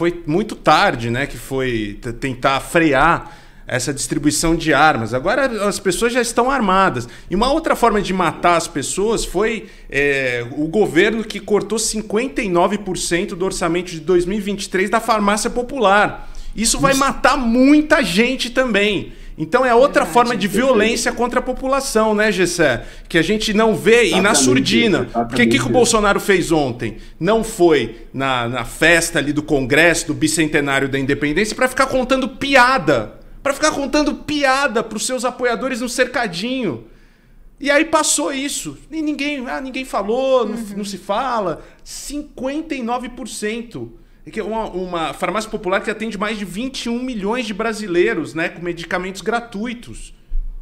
foi muito tarde, né, que foi tentar frear essa distribuição de armas. Agora as pessoas já estão armadas. E uma outra forma de matar as pessoas foi é, o governo que cortou 59% do orçamento de 2023 da farmácia popular. Isso vai matar muita gente também. Então é outra é, forma de é violência contra a população, né, Gessé? Que a gente não vê exatamente, e na surdina. Porque o que, que o Bolsonaro fez ontem? Não foi na, na festa ali do Congresso, do bicentenário da independência, para ficar contando piada. Para ficar contando piada para os seus apoiadores no cercadinho. E aí passou isso. E ninguém, ah, ninguém falou, uhum. não, não se fala. 59% que é uma, uma farmácia popular que atende mais de 21 milhões de brasileiros, né, com medicamentos gratuitos.